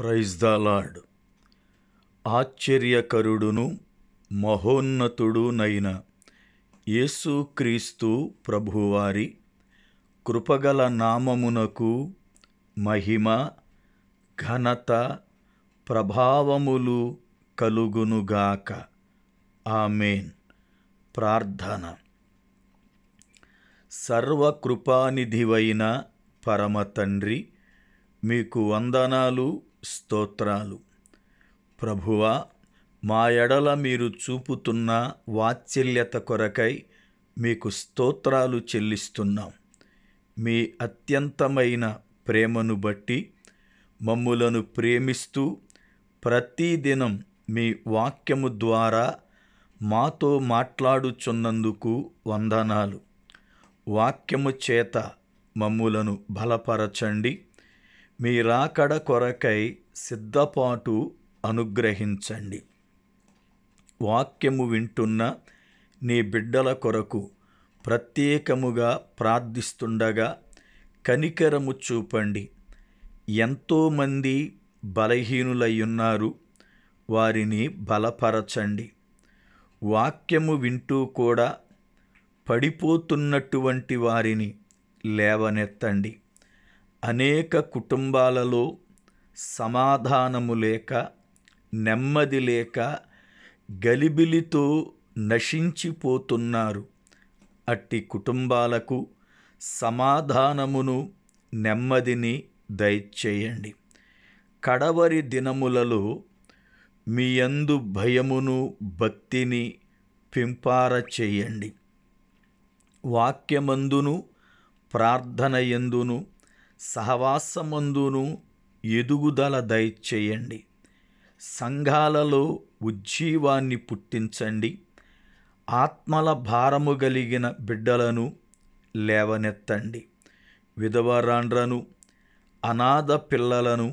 praise the Lord ఆశ్చర్యకరుడును మహోన్నతుడునైన యేసుక్రీస్తు ప్రభువారి కృపగల నామమునకు మహిమ ఘనత ప్రభావములు కలుగునుగాక ఆమెన్ ప్రార్థన సర్వకృపానిధివైన పరమతండ్రి మీకు వందనాలు స్తోత్రాలు ప్రభువా మా ఎడల మీరు చూపుతున్న వాత్సల్యత కొరకై మీకు స్తోత్రాలు చెల్లిస్తున్నాం మీ అత్యంతమైన ప్రేమను బట్టి మమ్ములను ప్రేమిస్తూ ప్రతిదినం మీ వాక్యము ద్వారా మాతో మాట్లాడుచున్నందుకు వందనాలు వాక్యము చేత మమ్ములను బలపరచండి మీరాకడ కొరకై సిద్ధపాటు అనుగ్రహించండి వాక్యము వింటున్న నీ బిడ్డల కొరకు ప్రత్యేకముగా ప్రార్థిస్తుండగా కనికరము చూపండి ఎంతోమంది బలహీనులయ్యున్నారు వారిని బలపరచండి వాక్యము వింటూ కూడా పడిపోతున్నటువంటి వారిని లేవనెత్తండి అనేక కుటుంబాలలో సమాధానము లేక నెమ్మది లేక గలిబిలితో నశించిపోతున్నారు అట్టి కుటుంబాలకు సమాధానమును నెమ్మదిని దయచేయండి కడవరి దినములలో మీ యందు భయమును భక్తిని పింపార చేయండి వాక్యమందును ప్రార్థనయందును సహవాసమందును ఎదుగుదల దయచేయండి సంఘాలలో ఉజ్జీవాన్ని పుట్టించండి ఆత్మల భారము కలిగిన బిడ్డలను లేవనెత్తండి విధవరాండ్రను అనాథ పిల్లలను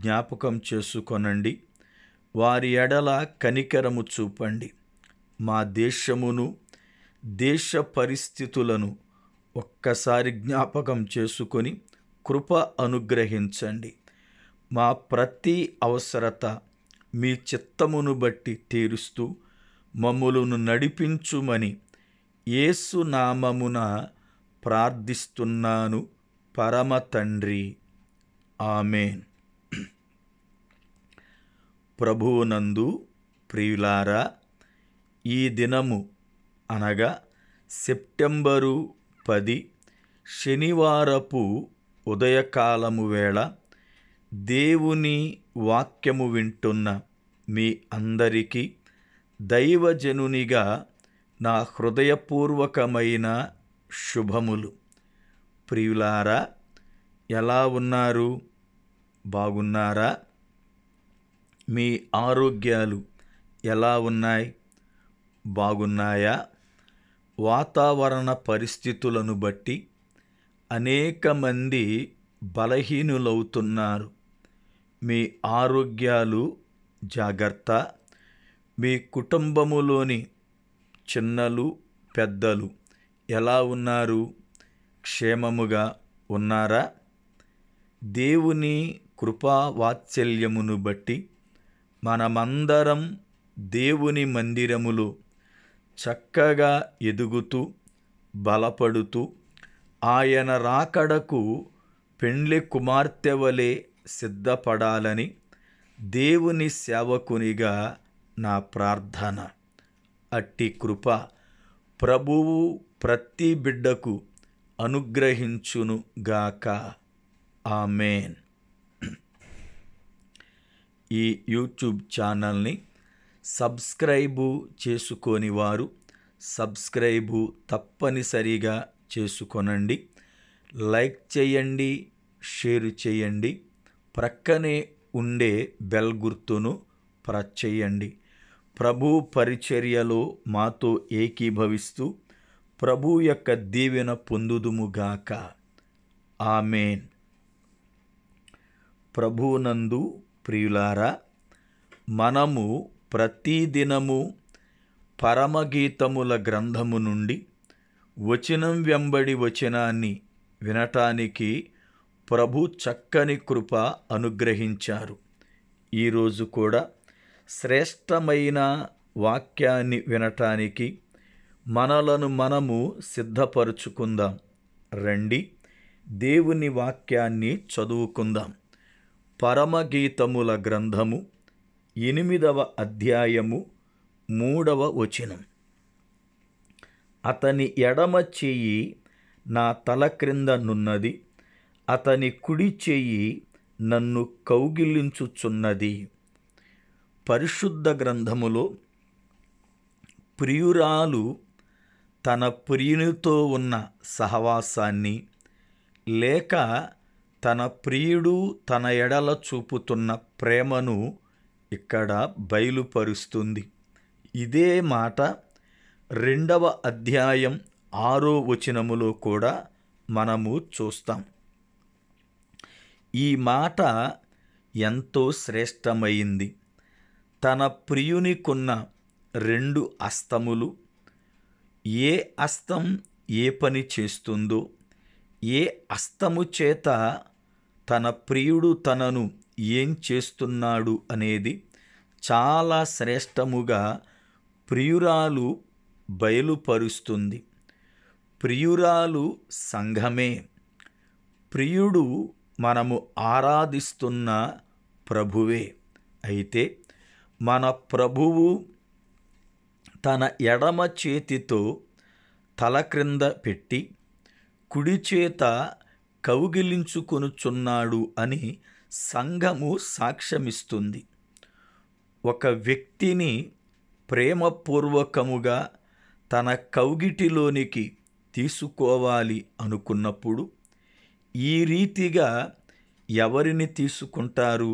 జ్ఞాపకం చేసుకొనండి వారి ఎడల కనికరము చూపండి మా దేశమును దేశ పరిస్థితులను ఒక్కసారి జ్ఞాపకం చేసుకొని కృప అనుగ్రహించండి మా ప్రతి అవసరత మీ చిత్తమును బట్టి తీరుస్తూ మమ్మలను నడిపించుమని ఏసునామమున ప్రార్థిస్తున్నాను పరమ తండ్రి ఆమెన్ ప్రభువునందు ప్రియులారా ఈ దినము అనగా సెప్టెంబరు పది శనివారపు ఉదయకాలము వేళ దేవుని వాక్యము వింటున్న మీ అందరికీ దైవజనునిగా నా హృదయపూర్వకమైన శుభములు ప్రియులారా ఎలా ఉన్నారు బాగున్నారా మీ ఆరోగ్యాలు ఎలా ఉన్నాయి బాగున్నాయా వాతావరణ పరిస్థితులను బట్టి అనేక మంది బలహీనులవుతున్నారు మీ ఆరోగ్యాలు జాగ్రత్త మీ కుటుంబములోని చిన్నలు పెద్దలు ఎలా ఉన్నారు క్షేమముగా ఉన్నారా దేవుని కృపా వాత్సల్యమును బట్టి మనమందరం దేవుని మందిరములో చక్కగా ఎదుగుతూ బలపడుతూ ఆయన రాకడకు పెండ్లి కుమార్తె వలె సిద్ధపడాలని దేవుని సేవకునిగా నా ప్రార్థన అట్టి కృప ప్రభువు ప్రతి బిడ్డకు అనుగ్రహించునుగాక ఆమెన్ ఈ యూట్యూబ్ ఛానల్ని సబ్స్క్రైబు చేసుకోని వారు సబ్స్క్రైబు తప్పనిసరిగా చేసుకొనండి లైక్ చేయండి షేర్ చేయండి ప్రక్కనే ఉండే బెల్ గుర్తును ప్రచ్ చేయండి ప్రభు పరిచర్యలో మాతో ఏకీభవిస్తూ ప్రభు యొక్క దీవెన పొందుదుముగాక ఆమెన్ ప్రభునందు ప్రియులారా మనము ప్రతిదినము పరమగీతముల గ్రంథము నుండి వచనం వెంబడి వచనాన్ని వినటానికి ప్రభు చక్కని కృప అనుగ్రహించారు ఈరోజు కూడా శ్రేష్టమైన వాక్యాన్ని వినటానికి మనలను మనము సిద్ధపరుచుకుందాం రండి దేవుని వాక్యాన్ని చదువుకుందాం పరమగీతముల గ్రంథము ఎనిమిదవ అధ్యాయము మూడవ వచనం అతని ఎడమ చెయ్యి నా తల క్రింద నున్నది అతని కుడి చెయ్యి నన్ను కౌగిలించుచున్నది పరిశుద్ధ గ్రంథములో ప్రియురాలు తన ప్రియునితో ఉన్న సహవాసాన్ని లేక తన ప్రియుడు తన ఎడల చూపుతున్న ప్రేమను ఇక్కడ బయలుపరుస్తుంది ఇదే మాట రెండవ అధ్యాయం ఆరో వచనములో కూడా మనము చూస్తాం ఈ మాట ఎంతో శ్రేష్టమైంది తన ప్రియునికున్న రెండు అస్తములు ఏ అస్తం ఏ పని చేస్తుందో ఏ అస్తము చేత తన ప్రియుడు తనను ఏం చేస్తున్నాడు అనేది చాలా శ్రేష్టముగా ప్రియురాలు బయలుపరుస్తుంది ప్రియురాలు సంఘమే ప్రియుడు మనము ఆరాధిస్తున్న ప్రభువే అయితే మన ప్రభువు తన ఎడమ చేతితో తల క్రింద పెట్టి కుడి చేత కౌగిలించుకొనుచున్నాడు అని సంఘము సాక్ష్యమిస్తుంది ఒక వ్యక్తిని ప్రేమపూర్వకముగా తన కౌగిటిలోనికి తీసుకోవాలి అనుకున్నప్పుడు ఈ రీతిగా ఎవరిని తీసుకుంటారు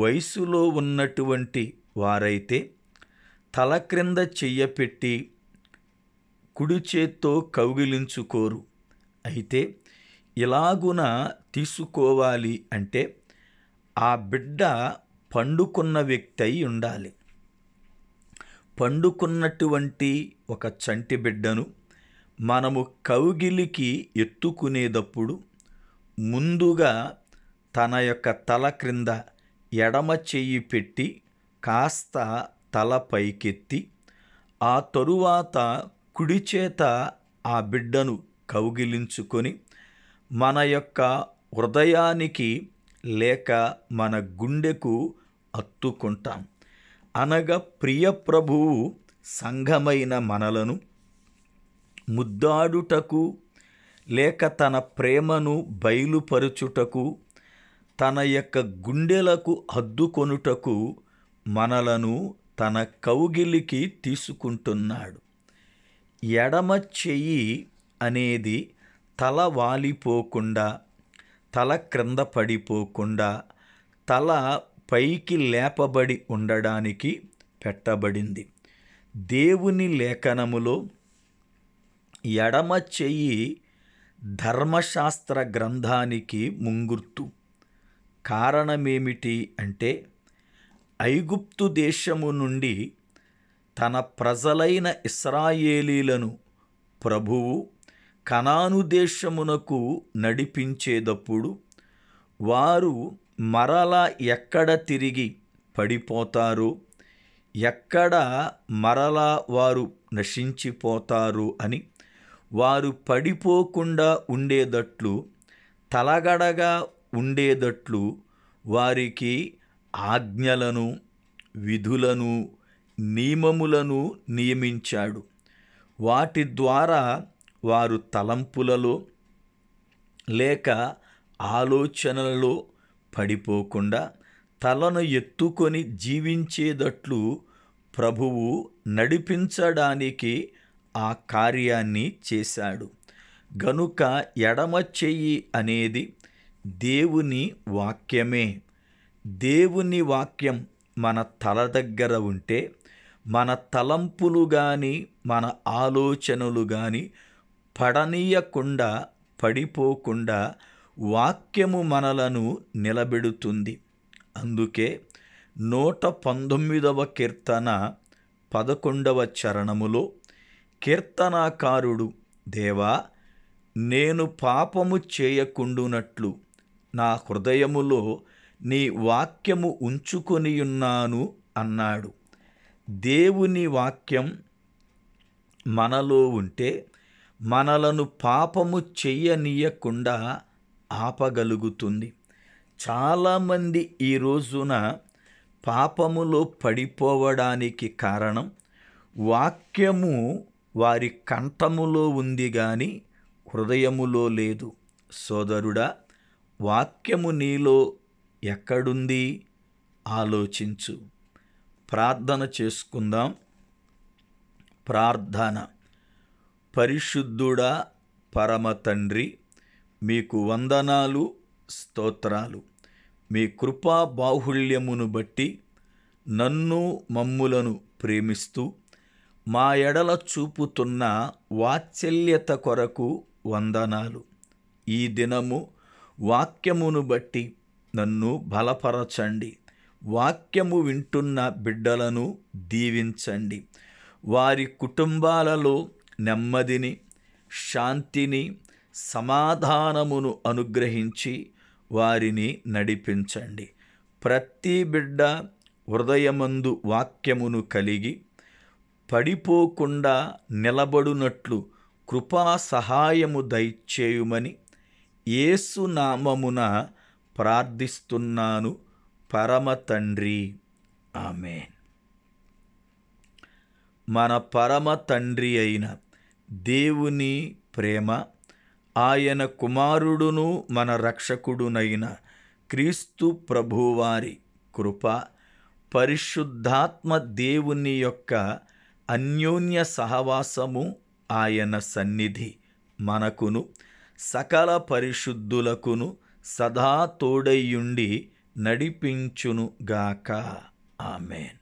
వయసులో ఉన్నటువంటి వారైతే తల క్రింద చెయ్యపెట్టి కుడి చేత్తో కౌగిలించుకోరు అయితే ఇలాగున తీసుకోవాలి అంటే ఆ బిడ్డ పండుకున్న వ్యక్తి అయి ఉండాలి పండుకున్నటువంటి ఒక చంటి బిడ్డను మనము కౌగిలికి ఎత్తుకునేటప్పుడు ముందుగా తన యొక్క తల క్రింద ఎడమ చెయ్యి పెట్టి కాస్త తల పైకెత్తి ఆ తరువాత కుడి చేత ఆ బిడ్డను కౌగిలించుకొని మన యొక్క హృదయానికి లేక మన గుండెకు అత్తుకుంటాం అనగా ప్రియప్రభువు సంఘమైన మనలను ముద్దాడుటకు లేక తన ప్రేమను బయలుపరుచుటకు తన యొక్క గుండెలకు హద్దుకొనుటకు మనలను తన కౌగిలికి తీసుకుంటున్నాడు ఎడమ చెయ్యి అనేది తల వాలిపోకుండా తల క్రింద పడిపోకుండా తల పైకి లేపబడి ఉండడానికి పెట్టబడింది దేవుని లేఖనములో ఎడమ చెయ్యి ధర్మశాస్త్ర గ్రంథానికి ముంగుర్తు కారణమేమిటి అంటే ఐగుప్తు దేశము నుండి తన ప్రజలైన ఇస్రాయేలీలను ప్రభువు కనాను దేశమునకు నడిపించేటప్పుడు వారు మరలా ఎక్కడ తిరిగి పడిపోతారు ఎక్కడ మరలా వారు నశించిపోతారు అని వారు పడిపోకుండా ఉండేదట్లు తలగడగా ఉండేదట్లు వారికి ఆజ్ఞలను విధులను నియమములను నియమించాడు వాటి ద్వారా వారు తలంపులలో లేక ఆలోచనలలో పడిపోకుండా తలను ఎత్తుకొని జీవించేటట్లు ప్రభువు నడిపించడానికి ఆ కార్యాన్ని చేశాడు గనుక ఎడమ చెయ్యి అనేది దేవుని వాక్యమే దేవుని వాక్యం మన తల దగ్గర ఉంటే మన తలంపులు కానీ మన ఆలోచనలు కానీ పడనీయకుండా పడిపోకుండా వాక్యము మనలను నిలబెడుతుంది అందుకే నూట పంతొమ్మిదవ కీర్తన పదకొండవ చరణములో కీర్తనాకారుడు దేవా నేను పాపము చేయకుండునట్లు నా హృదయములో నీ వాక్యము ఉంచుకొనియున్నాను అన్నాడు దేవుని వాక్యం మనలో ఉంటే మనలను పాపము చెయ్యనీయకుండా ఆపగలుగుతుంది చాలామంది ఈ రోజున పాపములో పడిపోవడానికి కారణం వాక్యము వారి కంఠములో ఉంది కానీ హృదయములో లేదు సోదరుడా వాక్యము నీలో ఎక్కడుంది ఆలోచించు ప్రార్థన చేసుకుందాం ప్రార్థన పరిశుద్ధుడా పరమ తండ్రి మీకు వందనాలు స్తోత్రాలు మీ కృపా బాహుళ్యమును బట్టి నన్ను మమ్ములను ప్రేమిస్తూ మా ఎడల చూపుతున్న వాత్సల్యత కొరకు వందనాలు ఈ దినము వాక్యమును బట్టి నన్ను బలపరచండి వాక్యము వింటున్న బిడ్డలను దీవించండి వారి కుటుంబాలలో నెమ్మదిని శాంతిని సమాధానమును అనుగ్రహించి వారిని నడిపించండి ప్రతి బిడ్డ హృదయమందు వాక్యమును కలిగి పడిపోకుండా నిలబడునట్లు కృపా సహాయము దయచేయుమని ఏసునామమున ప్రార్థిస్తున్నాను పరమ తండ్రి ఆమెన్ మన పరమ తండ్రి అయిన దేవుని ప్రేమ ఆయన కుమారుడును మన రక్షకుడునైన క్రీస్తు ప్రభువారి కృప పరిశుద్ధాత్మ దేవుని యొక్క అన్యోన్య సహవాసము ఆయన సన్నిధి మనకును సకల పరిశుద్ధులకును సదా తోడయ్యుండి నడిపించునుగాక ఆమెన్